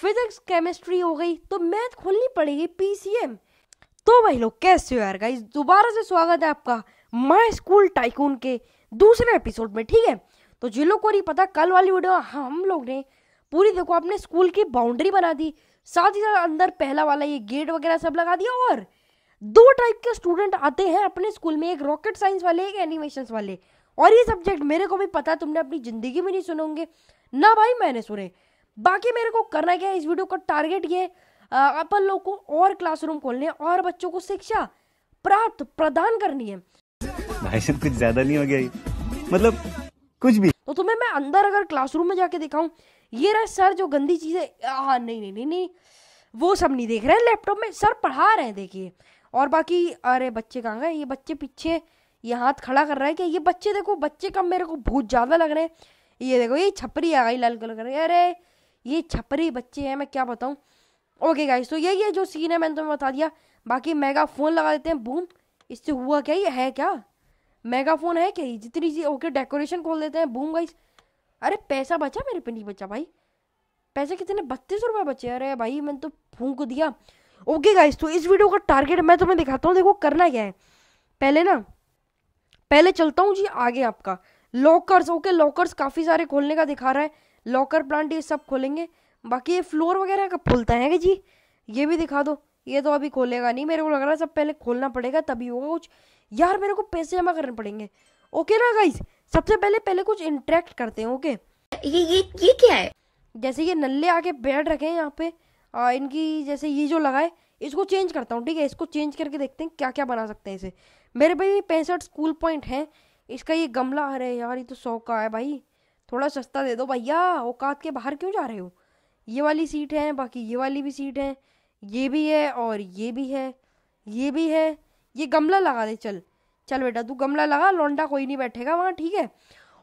physics chemistry हो गई तो मैथ खोलनी पड़ेगी पीसीएम तो भाई लोग कैसे हो यार गाइस दोबारा से स्वागत है आपका माय स्कूल टाइकून के दूसरे एपिसोड में ठीक है तो जिन लोग को नहीं पता कल वाली वीडियो हम लोग ने पूरी देखो अपने स्कूल की बाउंड्री बना दी साथ ही साथ अंदर पहला वाला ये गेट वगैरह सब लगा दिया और दो टाइप के स्टूडेंट आते हैं अपने स्कूल में एक रॉकेट साइंस वाले एक एनिमेशन वाले और ये सब्जेक्ट मेरे को भी पता तुमने अपनी ज़िंदगी में नहीं सुने होंगे ना भाई मैंने सुने बाकी मेरे को करना क्या है इस वीडियो का टारगेट ये अपन लोग को और क्लासरूम खोलने और बच्चों को शिक्षा प्राप्त प्रदान करनी है भाई कुछ ज्यादा नहीं हो गया मतलब कुछ भी तो तुम्हें मैं अंदर अगर क्लासरूम में जाके दिखाऊं ये रहा सर जो गंदी चीज़ें हाँ नहीं नहीं नहीं नहीं वो सब नहीं देख रहे हैं लैपटॉप में सर पढ़ा रहे हैं देखिए और बाकी अरे बच्चे कहाँ गए ये बच्चे पीछे ये हाथ खड़ा कर रहा है कि ये बच्चे देखो बच्चे कम मेरे को बहुत ज़्यादा लग रहे हैं ये देखो ये छपरी आ गई लाल कलर कर अरे ये छपरे बच्चे हैं मैं क्या बताऊँ ओके गाइस तो यही है जो सीन है मैंने तुम्हें बता दिया बाकी मेगा फ़ोन लगा देते हैं बूम इससे हुआ क्या ये है क्या मेगा फ़ोन है क्या ये जितनी चीज़ ओके डेकोरेशन खोल देते हैं बूम गाइस अरे पैसा बचा मेरे पे नहीं बचा भाई पैसे कितने बत्तीस रुपये बचे अरे भाई मैंने तो फूंक दिया ओके गाइस तो इस वीडियो का टारगेट मैं तुम्हें दिखाता हूँ देखो करना क्या है पहले ना पहले चलता हूँ जी आगे आपका लॉकर्स ओके लॉकर्स काफ़ी सारे खोलने का दिखा रहा है लॉकर प्लांट ये सब खोलेंगे बाकी ये फ्लोर वगैरह कब खुलता है जी ये भी दिखा दो ये तो अभी खोलेगा नहीं मेरे को लग रहा है सब पहले खोलना पड़ेगा तभी होगा कुछ यार मेरे को पैसे जमा करने पड़ेंगे ओके ना गाइस सबसे पहले पहले कुछ इंटरेक्ट करते हैं ओके ये ये ये क्या है जैसे ये नल्ले आके बैठ रखे हैं यहाँ पे आ, इनकी जैसे ये जो लगाए इसको चेंज करता हूँ ठीक है इसको चेंज करके देखते हैं क्या क्या बना सकते हैं इसे मेरे भाई पैंसठ स्कूल पॉइंट है इसका ये गमला अरे यार ये तो सौ का है भाई थोड़ा सस्ता दे दो भैया औकात के बाहर क्यों जा रहे हो ये वाली सीट है बाकी ये वाली भी सीट है ये भी है और ये भी है ये भी है ये गमला लगा दे चल चल बेटा तू गमला लगा लौंडा कोई नहीं बैठेगा वहाँ ठीक है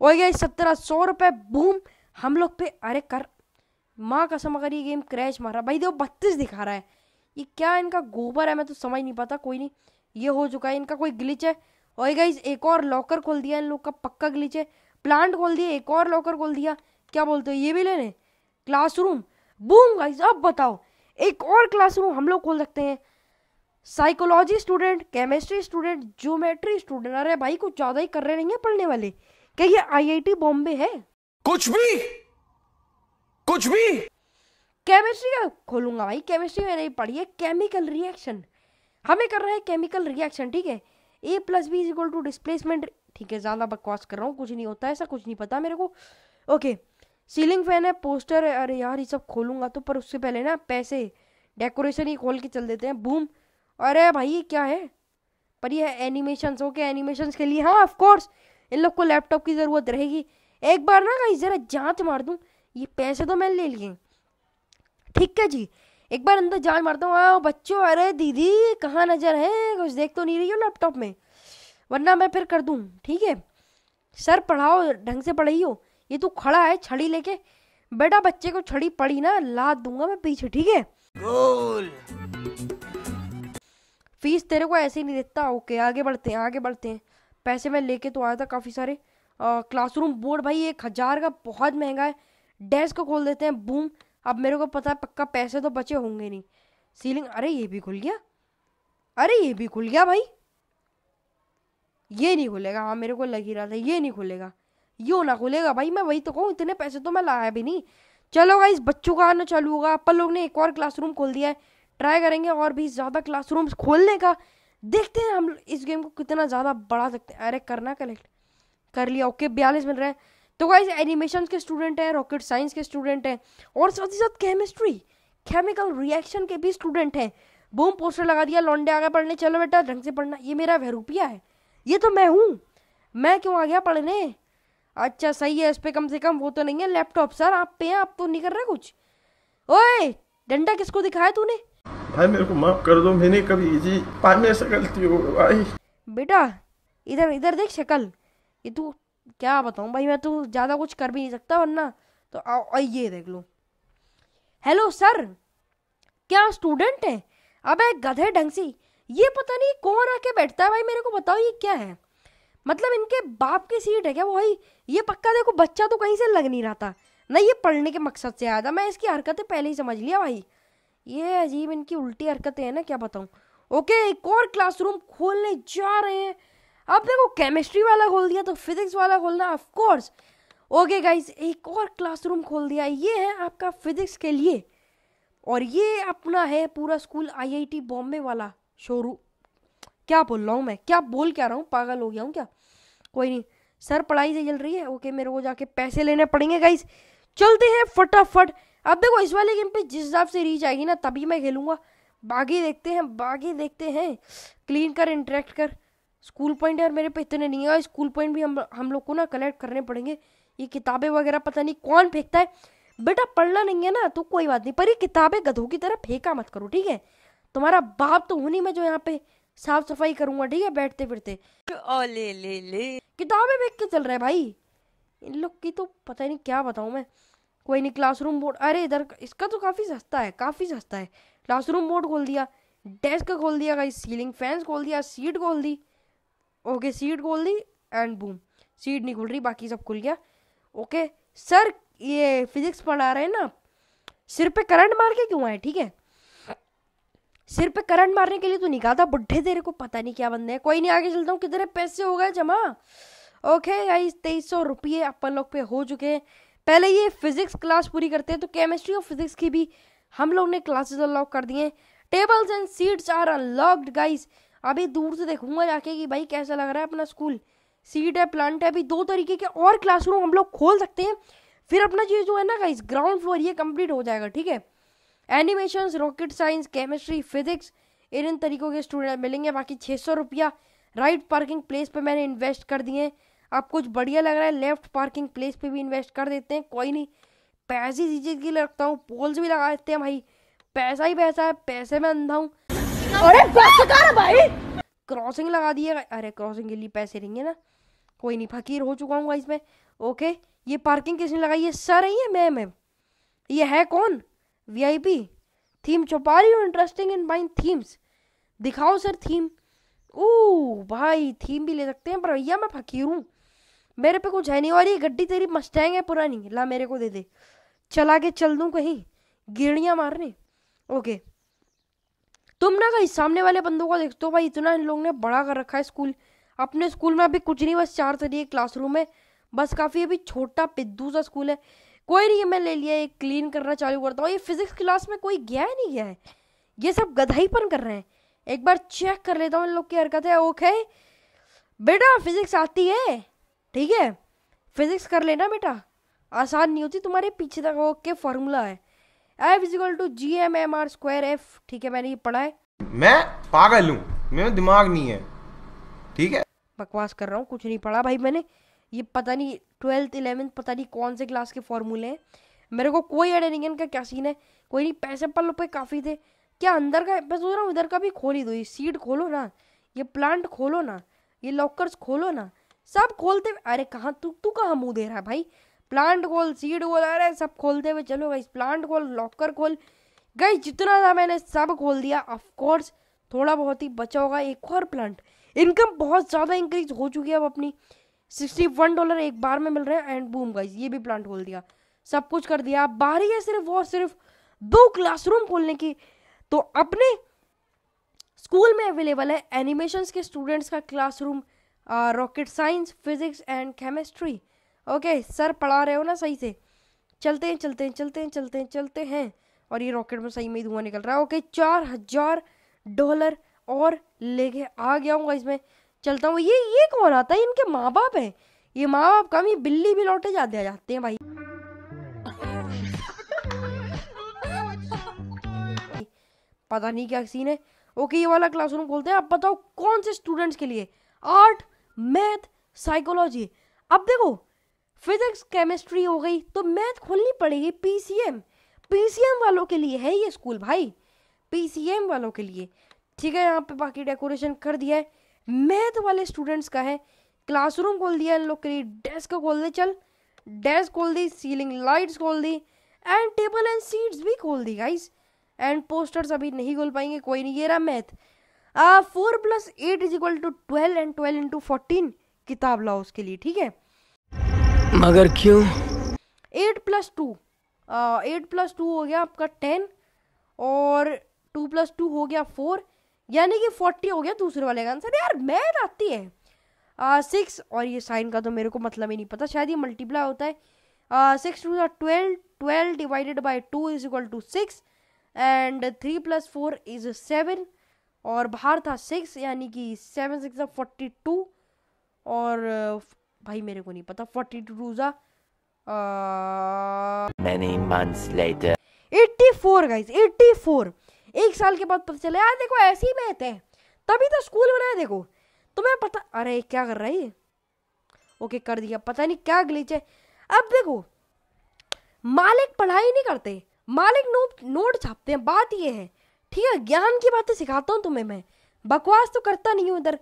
और ये सत्रह सौ रुपये बूम हम लोग पे अरे कर माँ कसम अगर ये गेम क्रैश मारा भाई देखो बत्तीस दिखा रहा है ये क्या इनका गोबर है मैं तो समझ नहीं पाता कोई नहीं ये हो चुका है इनका कोई ग्लिच है और गाइज एक और लॉकर खोल दिया इन लोग का पक्का ग्लिच है प्लांट खोल दिया एक और लॉकर खोल दिया क्या बोलते हो ये भी लेने क्लासरूम बूम गाइस अब बताओ एक और क्लासरूम हम लोग खोल सकते हैं psychology student chemistry student geometry student अरे भाई कुछ ज़्यादा ही कर रहे नहीं है पढ़ने वाले क्या ये आईआईटी बॉम्बे है कुछ भी कुछ भी केमिस्ट्री का खोलूंगा भाई केमिस्ट्री में नहीं पढ़ी है केमिकल रिएक्शन हमें कर रहा है केमिकल रिएक्शन ठीक है A plus B is equal to displacement ठीक है ज़्यादा बकवास कर रहा हूँ कुछ नहीं होता ऐसा कुछ नहीं पता मेरे को ओके सीलिंग फैन है पोस्टर है अरे यार ये सब खोलूंगा तो पर उससे पहले ना पैसे डेकोरेशन ही खोल के चल देते हैं बूम अरे भाई ये क्या है पर ये एनिमेशन ओके एनिमेशन के लिए हाँ ऑफकोर्स इन लोग को लैपटॉप की ज़रूरत रहेगी एक बार ना कहीं ज़रा जाँच मार दूँ ये पैसे तो मैंने ले लिए ठीक है जी एक बार अंदर जान मारता हूँ आओ बच्चों अरे दीदी कहाँ नज़र है कुछ देख तो नहीं रही हो लैपटॉप में वरना मैं फिर कर दूँ ठीक है सर पढ़ाओ ढंग से पढ़ाइयो ये तू खड़ा है छड़ी लेके बेटा बच्चे को छड़ी पड़ी ना लाद दूंगा मैं पीछे ठीक है फीस तेरे को ऐसे ही नहीं देता ओके आगे बढ़ते हैं आगे बढ़ते हैं पैसे मैं लेके तो आया था काफ़ी सारे क्लासरूम बोर्ड भाई एक हज़ार का बहुत महंगा है डेस्क को खोल देते हैं बूम अब मेरे को पता है पक्का पैसे तो बचे होंगे नहीं सीलिंग अरे ये भी खुल गया अरे ये भी खुल गया भाई ये नहीं खुलेगा हाँ मेरे को लग ही रहा था ये नहीं खुलेगा यो ना खुलेगा भाई मैं वही तो कहूँ इतने पैसे तो मैं लाया भी नहीं चलो इस बच्चों का आना चालू होगा अपन लोग ने एक और क्लासरूम खोल दिया है ट्राई करेंगे और भी ज़्यादा क्लासरूम्स खोलने का देखते हैं हम इस गेम को कितना ज़्यादा बढ़ा सकते हैं अरे करना कलेक्ट कर लिया ओके बयालीस मिल रहे हैं तो गाइज एनिमेशन के स्टूडेंट हैं रॉकेट साइंस के स्टूडेंट हैं और साथ ही साथ केमिस्ट्री केमिकल रिएक्शन के भी स्टूडेंट हैं बूम पोस्टर लगा दिया लॉन्डे आगे पढ़ने चलो बेटा ढंग से पढ़ना ये मेरा वहरूपिया है ये तो मैं हूँ मैं क्यों आ गया पढ़ने अच्छा सही है इस पर कम से कम वो तो नहीं है लैपटॉप सर आप पे हैं आप तो नहीं कर रहे कुछ ओए डंडा किसको दिखाया तूने भाई मेरे को माफ कर दो मैंने कभी जी पाने से गलती हो भाई बेटा इधर इधर देख शक्ल ये तू क्या बताऊँ भाई मैं तो ज़्यादा कुछ कर भी नहीं सकता वरना तो आइए देख लो हेलो सर क्या स्टूडेंट हैं अबे गधे ढंग सी ये पता नहीं कौन आके बैठता है भाई मेरे को बताओ ये क्या है मतलब इनके बाप की सीट है क्या वो भाई ये पक्का देखो बच्चा तो कहीं से लग नहीं रहा था ना ये पढ़ने के मकसद से आया था मैं इसकी हरकतें पहले ही समझ लिया भाई ये अजीब इनकी उल्टी हरकतें हैं ना क्या बताऊँ ओके एक और क्लासरूम खोलने जा रहे हैं अब देखो केमिस्ट्री वाला खोल दिया तो फिजिक्स वाला खोलना ऑफकोर्स ओके गाइज एक और क्लासरूम खोल दिया ये है आपका फिजिक्स के लिए और ये अपना है पूरा स्कूल आईआईटी बॉम्बे वाला शोरू क्या बोल रहा हूँ मैं क्या बोल क्या रहा हूँ पागल हो गया हूँ क्या कोई नहीं सर पढ़ाई से चल रही है ओके मेरे को जाके पैसे लेने पड़ेंगे गाइस चलते हैं फटाफट अब देखो इस वाले गेम पे जिस हिसाब से रीच आएगी ना तभी मैं खेलूँगा बाकी देखते हैं बाकी देखते हैं क्लीन कर इंटरेक्ट कर स्कूल पॉइंट यार मेरे पे इतने नहीं है स्कूल पॉइंट भी हम हम लोग को ना कलेक्ट करने पड़ेंगे ये किताबें वगैरह पता नहीं कौन फेंकता है बेटा पढ़ना नहीं है ना तो कोई बात नहीं पर ये किताबें गधों की तरह फेंका मत करो ठीक है तुम्हारा बाप तो हूं नहीं मैं जो यहाँ पे साफ सफाई करूंगा ठीक है बैठते फिरते ले ले ले किताबें बेच के चल रहा है भाई इन लोग की तो पता ही नहीं क्या बताऊँ मैं कोई नहीं क्लासरूम बोर्ड अरे इधर इसका तो काफ़ी सस्ता है काफ़ी सस्ता है क्लासरूम बोर्ड खोल दिया डेस्क खोल दिया गाइस सीलिंग फैंस खोल दिया सीट खोल दी ओके सीट खोल दी एंड बूम सीट नहीं खुल रही बाकी सब खुल गया ओके सर ये फिजिक्स पढ़ा रहे हैं ना सिर पे करंट मार के क्यों आए ठीक है सिर पे करंट मारने के लिए तो निकालता बुढ़े तेरे को पता नहीं क्या बंदे है कोई नहीं आगे चलता हूँ कितने पैसे हो गए जमा ओके गाइस तेईस सौ रुपये अपन लोग पे हो चुके हैं पहले ये फिजिक्स क्लास पूरी करते हैं तो केमिस्ट्री और फिजिक्स की भी हम लोग ने क्लासेस अनलॉक कर दिए tables and seats are unlocked guys अभी दूर से देखूंगा जाके कि भाई कैसा लग रहा है अपना स्कूल सीट है प्लांट है अभी दो तरीके के और क्लासरूम हम लोग खोल सकते हैं फिर अपना ये जो है ना गाइस ग्राउंड फ्लोर ये कंप्लीट हो जाएगा ठीक है animation rocket science chemistry physics इन इन तरीकों के स्टूडेंट मिलेंगे बाकी छः सौ रुपया राइट पार्किंग प्लेस पे मैंने इन्वेस्ट कर दिए हैं आप कुछ बढ़िया लग रहा है लेफ्ट पार्किंग प्लेस पे भी इन्वेस्ट कर देते हैं कोई नहीं पैसे चीज़ें के लिए रखता हूँ पोल्स भी लगा देते हैं भाई पैसा ही पैसा है पैसे में अंधा हूँ भाई क्रॉसिंग लगा दिए अरे क्रॉसिंग के लिए पैसे है ना कोई नहीं फकीर हो चुका हूँ इसमें ओके ये पार्किंग किसने लगाई है सर है मैम है ये है कौन वीआईपी थीम चौपार you interesting in buying themes दिखाओ सर थीम ओ भाई थीम भी ले सकते हैं पर भैया मैं फकीर हूँ मेरे पे कुछ है नहीं और ये गड्डी तेरी मस्टैंग है पुरानी ला मेरे को दे दे चला के चल दूँ कहीं गिरणियाँ मारने ओके तुम ना कहीं सामने वाले बंदों को देखते हो भाई इतना इन लोगों ने बड़ा कर रखा है स्कूल अपने स्कूल में अभी कुछ नहीं बस चार तरीके क्लासरूम है बस काफ़ी अभी छोटा पिद्दू सा स्कूल है कोई नहीं मैं ले लिया एक क्लीन करना चालू करता हूँ ये फिजिक्स क्लास में कोई गया है नहीं गया है ये सब गधाईपन कर रहे हैं एक बार चेक कर लेता हूँ इन लोग की हरकत है ओके बेटा फिजिक्स आती है ठीक है फिजिक्स कर लेना बेटा आसान नहीं होती तुम्हारे पीछे तक ओके फार्मूला है F is equal to G M M R square F ठीक है मैंने ये पढ़ा है मैं पागल हूँ मेरा दिमाग नहीं है ठीक है बकवास कर रहा हूँ कुछ नहीं पढ़ा भाई मैंने ये पता नहीं ट्वेल्थ इलेवेंथ पता नहीं कौन से क्लास के फॉर्मूले हैं मेरे को कोई आइडिया नहीं है इनका क्या सीन है कोई नहीं पैसे पर पे काफ़ी थे क्या अंदर का मैं सोच रहा हूँ इधर का भी खोल ही दो ये सीट खोलो ना ये प्लांट खोलो ना ये लॉकर्स खोलो ना सब खोलते हुए अरे कहाँ तू तू कहाँ मुँह दे रहा है भाई प्लांट खोल सीड खोल अरे सब खोलते हुए चलो भाई प्लांट खोल लॉकर खोल गई जितना था मैंने सब खोल दिया ऑफकोर्स थोड़ा बहुत ही बचा होगा एक और प्लांट इनकम बहुत ज़्यादा इंक्रीज हो चुकी है अब अपनी सिक्सटी वन डॉलर एक बार में मिल रहे हैं एंड बूम गाइज ये भी प्लांट खोल दिया सब कुछ कर दिया बारी है सिर्फ और सिर्फ दो क्लासरूम खोलने की तो अपने स्कूल में अवेलेबल है एनिमेशन के स्टूडेंट्स का classroom rocket science physics and chemistry okay sir पढ़ा रहे हो ना सही से चलते हैं चलते हैं चलते हैं चलते हैं चलते हैं और ये रॉकेट में सही में धुआं निकल रहा है ओके चार हजार डॉलर और लेके आ गया हूँ इसमें चलता हूँ ये ये कौन आता है इनके माँ बाप है ये माँ बाप कम ही बिल्ली भी लौटे जाते जाते हैं भाई पता नहीं क्या सीन है ओके ये वाला क्लासरूम खोलते हैं अब बताओ कौन से स्टूडेंट्स के लिए आर्ट मैथ साइकोलॉजी अब देखो फिजिक्स केमिस्ट्री हो गई तो मैथ खोलनी पड़ेगी पीसीएम पीसीएम वालों के लिए है ये स्कूल भाई पीसीएम वालों के लिए ठीक है यहाँ पे बाकी डेकोरेशन कर दिया है मैथ वाले स्टूडेंट्स का है क्लासरूम खोल दिया इन लोग के लिए डेस्क खोल दे चल डेस्क खोल दी सीलिंग लाइट्स खोल दी एंड टेबल एंड सीट्स भी खोल दी गाइस एंड पोस्टर्स अभी नहीं खोल पाएंगे कोई नहीं ये रहा math four plus eight is equal to twelve and twelve into fourteen किताब लाओ उसके लिए ठीक है मगर क्यों eight plus two eight plus two हो गया आपका टेन और टू प्लस टू हो गया फोर यानी कि फोर्टी हो गया दूसरे वाले का आंसर यार मैथ आती है सिक्स uh, और ये साइन का तो मेरे को मतलब ही नहीं पता शायद ये मल्टीप्लाई होता है six two twelve twelve divided by two is equal to six and three plus four is seven और बाहर था सिक्स यानी कि सेवन सिक्स फोर्टी टू और भाई मेरे को नहीं पता फोर्टी टू टू ज़ा eighty four guys eighty four एक साल के बाद पता चला यार देखो ऐसी ही मैथ है तभी तो स्कूल बनाया देखो तुम्हें पता अरे क्या कर रहा है ओके कर दिया पता नहीं क्या गलीचे है अब देखो मालिक पढ़ाई नहीं करते मालिक नोट नोट छापते हैं बात ये है ठीक है ज्ञान की बातें सिखाता हूँ तुम्हें मैं बकवास तो करता नहीं हूँ इधर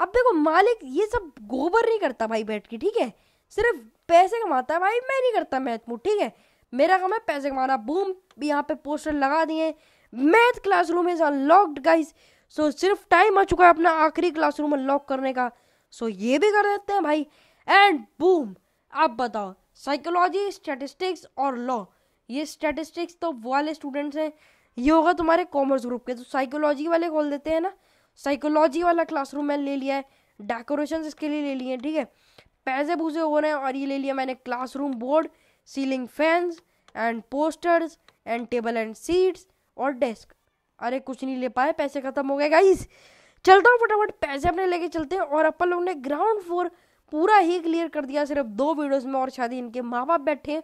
अब देखो मालिक ये सब गोबर नहीं करता भाई बैठ के ठीक है सिर्फ पैसे कमाता है भाई मैं नहीं करता मैथ मुठ ठीक है मेरा काम है पैसे कमाना बूम यहाँ पे पोस्टर लगा दिए math classroom is unlocked guys so सिर्फ टाइम आ चुका है अपना आखिरी क्लासरूम अनलॉक करने का सो so, ये भी कर देते हैं भाई एंड बूम आप बताओ साइकोलॉजी स्टैटिस्टिक्स और लॉ ये स्टैटिस्टिक्स तो वाले स्टूडेंट्स हैं ये होगा तुम्हारे कॉमर्स ग्रुप के तो साइकोलॉजी वाले खोल देते हैं ना साइकोलॉजी वाला क्लासरूम मैंने ले लिया है डेकोरेशन इसके लिए ले लिए ठीक है पैसे भूसे हो रहे हैं और ये ले लिया मैंने classroom board ceiling fans and posters and table and seats और डेस्क अरे कुछ नहीं ले पाए पैसे खत्म हो गए गाइस चलता हूँ फटाफट पैसे अपने लेके चलते हैं और अपन लोग ने ग्राउंड फ्लोर पूरा ही क्लियर कर दिया सिर्फ दो वीडियोस में और शादी इनके माँ बाप बैठे हैं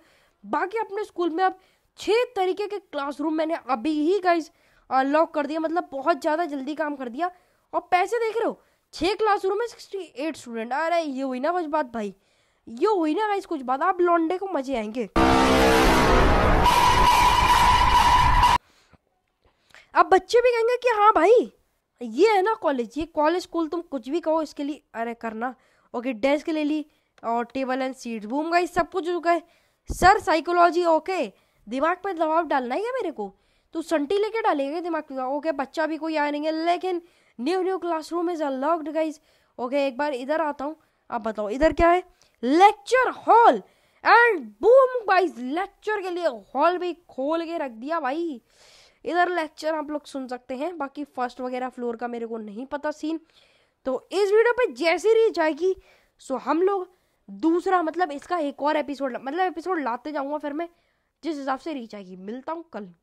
बाकी अपने स्कूल में अब छः तरीके के क्लासरूम मैंने अभी ही गाइज अनलॉक कर दिया मतलब बहुत ज़्यादा जल्दी काम कर दिया और पैसे देख रहे हो छः क्लासरूम में सिक्सटी एट स्टूडेंट अरे ये हुई ना कुछ बात भाई ये हुई ना गाइज कुछ बात आप लॉन्डे को मजे आएंगे अब बच्चे भी कहेंगे कि हाँ भाई ये है ना कॉलेज ये कॉलेज स्कूल तुम कुछ भी कहो इसके लिए अरे करना ओके डेस्क ले ली और टेबल एंड सीट बूम गई सब कुछ रुक गए सर साइकोलॉजी ओके दिमाग पर दबाव डालना ही है मेरे को तो संटी लेके डालेगा दिमाग पे ओके बच्चा भी कोई आया नहीं है लेकिन new new classroom is unlocked guys okay एक बार इधर आता हूँ आप बताओ इधर क्या है lecture hall and boom guys lecture के लिए हॉल भी खोल के रख दिया भाई इधर लेक्चर आप लोग सुन सकते हैं बाकी फर्स्ट वगैरह फ्लोर का मेरे को नहीं पता सीन तो इस वीडियो पे जैसी रीच आएगी सो हम लोग दूसरा मतलब इसका एक और एपिसोड मतलब एपिसोड लाते जाऊँगा फिर मैं जिस हिसाब से रीच आएगी मिलता हूँ कल